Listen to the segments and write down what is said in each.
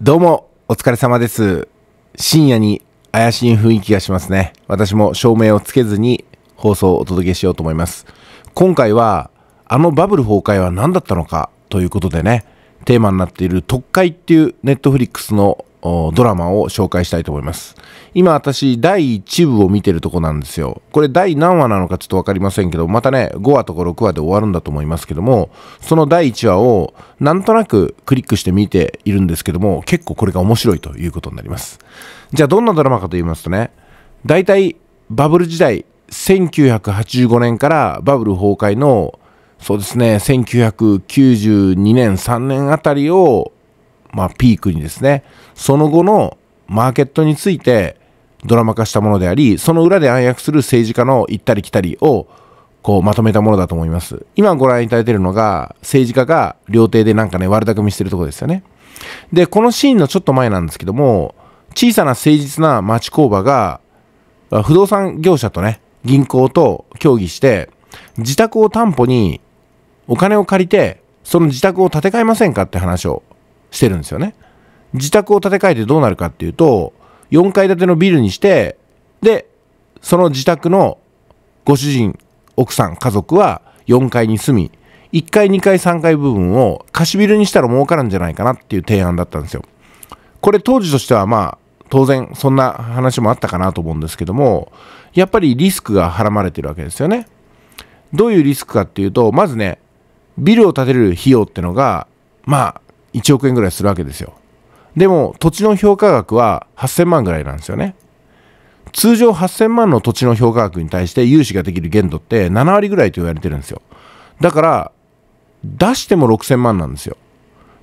どうも、お疲れ様です。深夜に怪しい雰囲気がしますね。私も照明をつけずに放送をお届けしようと思います。今回は、あのバブル崩壊は何だったのかということでね、テーマになっている特会っていうネットフリックスのドラマを紹介したいと思います。今私第1部を見てるとこなんですよ。これ第何話なのかちょっとわかりませんけど、またね、5話とか6話で終わるんだと思いますけども、その第1話をなんとなくクリックして見ているんですけども、結構これが面白いということになります。じゃあどんなドラマかと言いますとね、大体バブル時代、1985年からバブル崩壊のそうですね、1992年、3年あたりをまあ、ピークにですね、その後のマーケットについてドラマ化したものであり、その裏で暗躍する政治家の行ったり来たりをこうまとめたものだと思います。今ご覧いただいているのが政治家が料亭でなんかね悪巧みしてるとこですよね。で、このシーンのちょっと前なんですけども、小さな誠実な町工場が不動産業者とね、銀行と協議して、自宅を担保にお金を借りて、その自宅を建て替えませんかって話をしてるんですよね。自宅を建て替えてどうなるかっていうと、4階建てのビルにして、で、その自宅のご主人、奥さん、家族は4階に住み、1階、2階、3階部分を貸しビルにしたら儲かるんじゃないかなっていう提案だったんですよ。これ当時としてはまあ、当然そんな話もあったかなと思うんですけども、やっぱりリスクがはらまれてるわけですよね。どういうリスクかっていうと、まずね、ビルを建てる費用ってのが、まあ、1億円ぐらいするわけですよ。でも土地の評価額は8000万ぐらいなんですよね。通常8000万の土地の評価額に対して融資ができる限度って7割ぐらいと言われてるんですよ。だから出しても6000万なんですよ。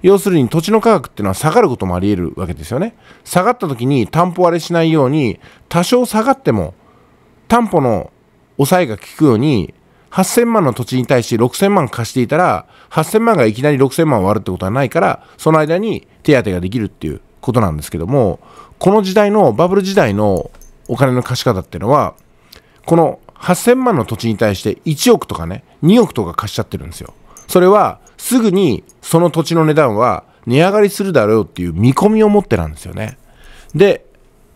要するに土地の価格っていうのは下がることもあり得るわけですよね。下がった時に担保割れしないように多少下がっても担保の抑えが効くように8000万の土地に対して6000万貸していたら、8000万がいきなり6000万割るってことはないから、その間に手当ができるっていうことなんですけども、この時代の、バブル時代のお金の貸し方っていうのは、この8000万の土地に対して1億とかね、2億とか貸しちゃってるんですよ。それは、すぐにその土地の値段は値上がりするだろうっていう見込みを持ってなんですよね。で、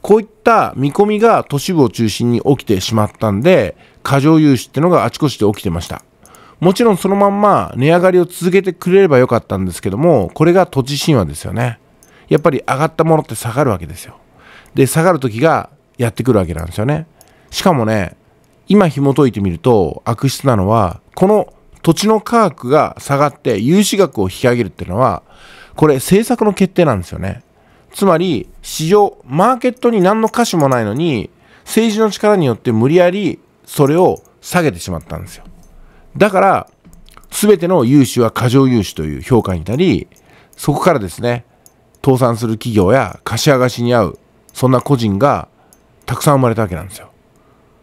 こういった見込みが都市部を中心に起きてしまったんで、過剰融資ってのがあちこちで起きてました。もちろんそのまんま値上がりを続けてくれればよかったんですけども、これが土地神話ですよね。やっぱり上がったものって下がるわけですよ。で、下がる時がやってくるわけなんですよね。しかもね、今紐解いてみると悪質なのは、この土地の価格が下がって融資額を引き上げるっていうのは、これ政策の決定なんですよね。つまり、市場、マーケットに何の価値もないのに、政治の力によって無理やりそれを下げてしまったんですよ。だから、全ての融資は過剰融資という評価になり、そこからですね、倒産する企業や貸し上がしに合う、そんな個人がたくさん生まれたわけなんですよ。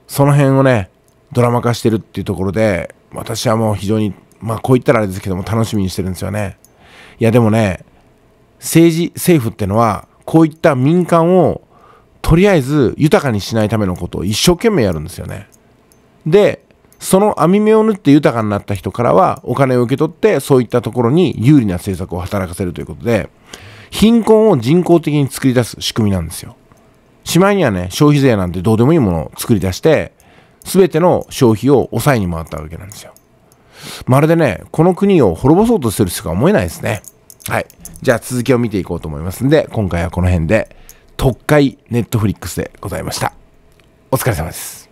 その辺をね、ドラマ化してるっていうところで、私はもう非常に、まあこう言ったらあれですけども楽しみにしてるんですよね。いやでもね、政治、政府ってのは、こういった民間をとりあえず豊かにしないためのことを一生懸命やるんですよね。で、その網目を縫って豊かになった人からはお金を受け取ってそういったところに有利な政策を働かせるということで、貧困を人工的に作り出す仕組みなんですよ。しまいにはね、消費税なんてどうでもいいものを作り出して、全ての消費を抑えに回ったわけなんですよ。まるでね、この国を滅ぼそうとしてるしか思えないですね。はい。じゃあ続きを見ていこうと思いますんで、今回はこの辺で、特会ネットフリックスでございました。お疲れ様です。